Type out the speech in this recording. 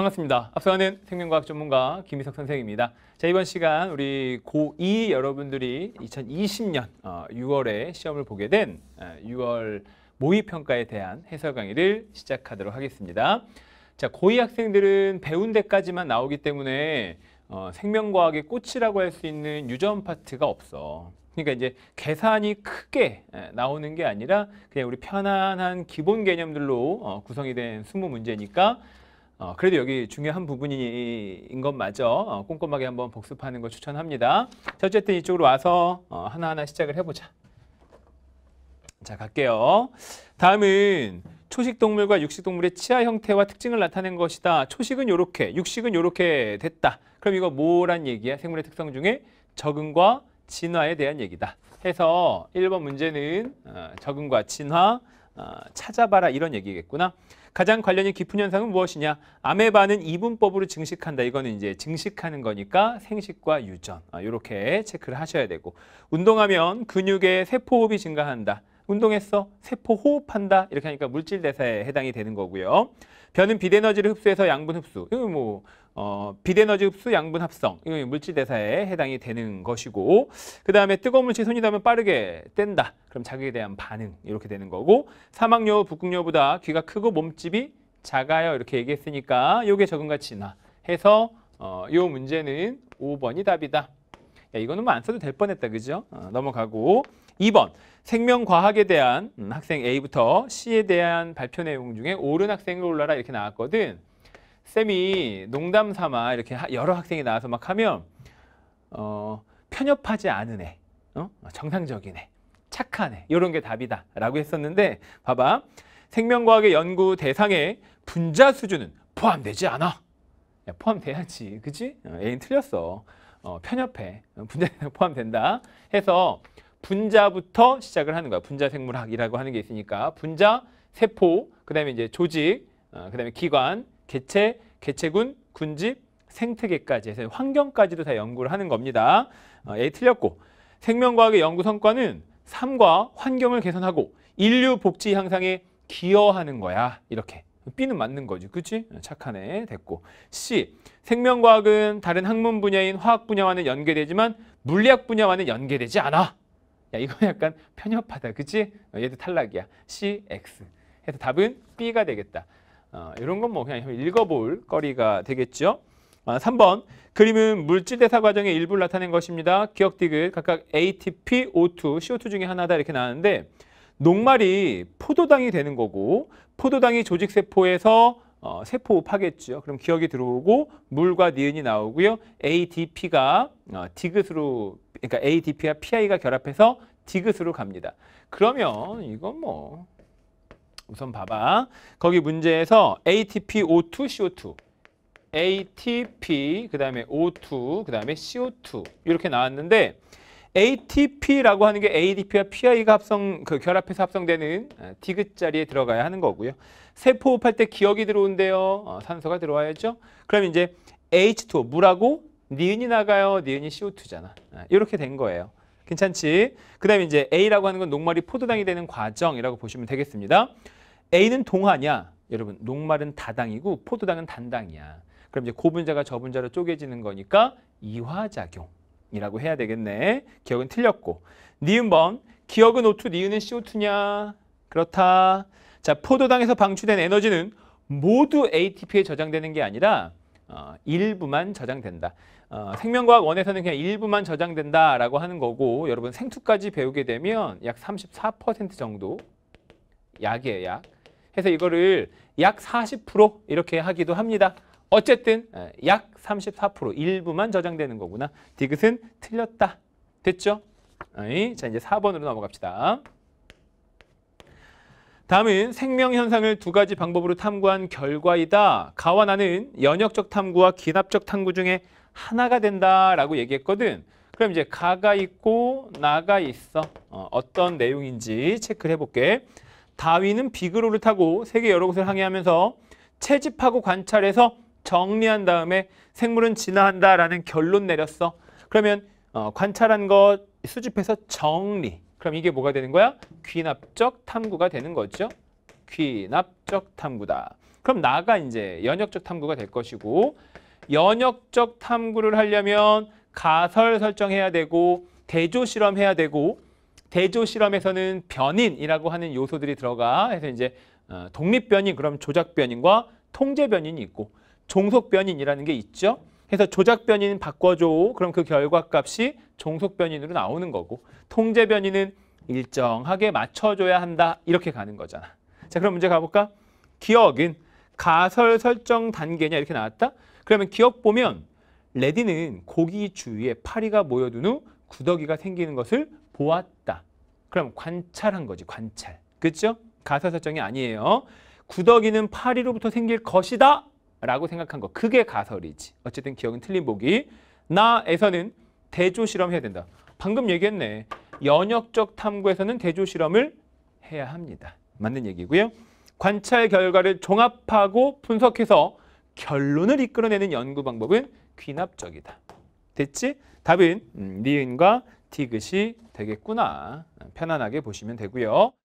반갑습니다. 앞서가는 생명과학 전문가 김희석 선생입니다. 자, 이번 시간 우리 고2 여러분들이 2020년 6월에 어, 시험을 보게 된 6월 어, 모의평가에 대한 해설 강의를 시작하도록 하겠습니다. 자, 고2 학생들은 배운 데까지만 나오기 때문에 어, 생명과학의 꽃이라고 할 수 있는 유전 파트가 없어. 그러니까 이제 계산이 크게 나오는 게 아니라 그냥 우리 편안한 기본 개념들로 어, 구성이 된 20문제니까 어, 그래도 여기 중요한 부분인 것마저 어, 꼼꼼하게 한번 복습하는 걸 추천합니다. 자, 어쨌든 이쪽으로 와서 어, 하나하나 시작을 해보자. 자, 갈게요. 다음은 초식동물과 육식동물의 치아 형태와 특징을 나타낸 것이다. 초식은 요렇게, 육식은 요렇게 됐다. 그럼 이거 뭐란 얘기야? 생물의 특성 중에 적응과 진화에 대한 얘기다. 해서 1번 문제는 어, 적응과 진화, 어, 찾아봐라 이런 얘기겠구나. 가장 관련이 깊은 현상은 무엇이냐? 아메바는 이분법으로 증식한다. 이거는 이제 증식하는 거니까 생식과 유전 이렇게 어, 체크를 하셔야 되고 운동하면 근육의 세포호흡이 증가한다. 운동했어. 세포 호흡한다. 이렇게 하니까 물질 대사에 해당이 되는 거고요. 변은 비대너지를 흡수해서 양분 흡수. 이거 뭐 어, 비대너지 흡수, 양분 합성. 이거 물질 대사에 해당이 되는 것이고 그다음에 뜨거운 물질 손이 닿으면 빠르게 뗀다. 그럼 자극에 대한 반응 이렇게 되는 거고 사막여북극여보다 귀가 크고 몸집이 작아요. 이렇게 얘기했으니까 이게 적은 가치나 해서 어, 요 문제는 5번이 답이다. 야, 이거는 뭐 안 써도 될 뻔했다. 그죠? 어, 넘어가고 2번. 생명과학에 대한 음, 학생 A부터 C에 대한 발표 내용 중에 옳은 학생을 골라라 이렇게 나왔거든. 쌤이 농담 삼아 이렇게 여러 학생이 나와서 막 하면 어, 편협하지 않은 애, 어? 정상적인 애, 착한 애 이런 게 답이다 라고 했었는데 봐봐. 생명과학의 연구 대상에 분자 수준은 포함되지 않아. 야, 포함돼야지. 그치? 애인 어, 틀렸어. 어, 편협해. 어, 분자 대상 포함된다 해서 분자부터 시작을 하는 거야. 분자 생물학이라고 하는 게 있으니까 분자, 세포, 그다음에 이제 조직, 어, 그다음에 기관, 개체, 개체군, 군집, 생태계까지 해서 환경까지도 다 연구를 하는 겁니다. 어, A 틀렸고 생명과학의 연구 성과는 삶과 환경을 개선하고 인류 복지 향상에 기여하는 거야. 이렇게. B는 맞는 거지. 그치? 어, 착하네. 됐고. C. 생명과학은 다른 학문 분야인 화학 분야와는 연계되지만 물리학 분야와는 연계되지 않아. 야 이거 약간 편협하다 그치? 어, 얘도 탈락이야 CX 해서 답은 B가 되겠다 어, 이런 건 뭐 그냥 읽어볼 거리가 되겠죠 아, 3번 그림은 물질 대사 과정의 일부를 나타낸 것입니다 기억 디귿 각각 ATP, O2, CO2 중에 하나다 이렇게 나왔는데 녹말이 포도당이 되는 거고 포도당이 조직세포에서 어, 세포 파겠죠. 그럼 기억이 들어오고 물과 니은이 나오고요. ADP가 어, 디귿으로 그러니까 ADP와 PI가 결합해서 디귿으로 갑니다. 그러면 이건 뭐 우선 봐봐. 거기 문제에서 ATP O2CO2 ATP 그다음에 O2 그다음에 CO2 이렇게 나왔는데 ATP라고 하는 게 ADP와 PI가 합성 그 결합해서 합성되는 디귿 아, 자리에 들어가야 하는 거고요. 세포 호흡할 때 기억이 들어온대요. 어, 산소가 들어와야죠. 그럼 이제 H2 o 물하고 니은이 나가요. 니은이 CO2잖아. 아, 이렇게 된 거예요. 괜찮지? 그 다음에 이제 A라고 하는 건 녹말이 포도당이 되는 과정이라고 보시면 되겠습니다. A는 동하냐? 여러분 녹말은 다당이고 포도당은 단당이야. 그럼 이제 고분자가 저분자로 쪼개지는 거니까 이화작용. 이라고 해야 되겠네. 기억은 틀렸고. 니은번. 기억은 O2, 니은은 CO2냐? 그렇다. 자, 포도당에서 방출된 에너지는 모두 ATP에 저장되는 게 아니라 어, 일부만 저장된다. 어, 생명과학 원에서는 그냥 일부만 저장된다라고 하는 거고 여러분 생투까지 배우게 되면 약 34% 정도 약이에요, 약. 해서 이거를 약 40% 이렇게 하기도 합니다. 어쨌든 약 34% 일부만 저장되는 거구나. 디귿은 틀렸다. 됐죠? 자 이제 4번으로 넘어갑시다. 다음은 생명현상을 두 가지 방법으로 탐구한 결과이다. 가와 나는 연역적 탐구와 기납적 탐구 중에 하나가 된다라고 얘기했거든. 그럼 이제 가가 있고 나가 있어. 어, 떤 내용인지 체크를 해볼게. 다윈은 비그로를 타고 세계 여러 곳을 항해하면서 채집하고 관찰해서 정리한 다음에 생물은 진화한다라는 결론 내렸어. 그러면 어, 관찰한 것 수집해서 정리. 그럼 이게 뭐가 되는 거야? 귀납적 탐구가 되는 거죠. 귀납적 탐구다. 그럼 나가 이제 연역적 탐구가 될 것이고 연역적 탐구를 하려면 가설 설정해야 되고 대조 실험해야 되고 대조 실험에서는 변인이라고 하는 요소들이 들어가 해서 이제 어, 독립 변인 그럼 조작 변인과 통제 변인이 있고 종속 변인이라는 게 있죠. 그래서 조작 변인 바꿔줘. 그럼 그 결과값이 종속 변인으로 나오는 거고 통제 변인은 일정하게 맞춰줘야 한다. 이렇게 가는 거잖아. 자, 그럼 문제 가볼까? 기억은 가설 설정 단계냐 이렇게 나왔다. 그러면 기억 보면 레디는 고기 주위에 파리가 모여든 후 구더기가 생기는 것을 보았다. 그럼 관찰한 거지, 관찰. 그렇죠? 가설 설정이 아니에요. 구더기는 파리로부터 생길 것이다 라고 생각한 거. 그게 가설이지. 어쨌든 기억은 틀린 보기. 나에서는 대조 실험해야 된다. 방금 얘기했네. 연역적 탐구에서는 대조 실험을 해야 합니다. 맞는 얘기고요. 관찰 결과를 종합하고 분석해서 결론을 이끌어내는 연구 방법은 귀납적이다. 됐지? 답은 니은과 음, 디귿이 되겠구나. 편안하게 보시면 되고요.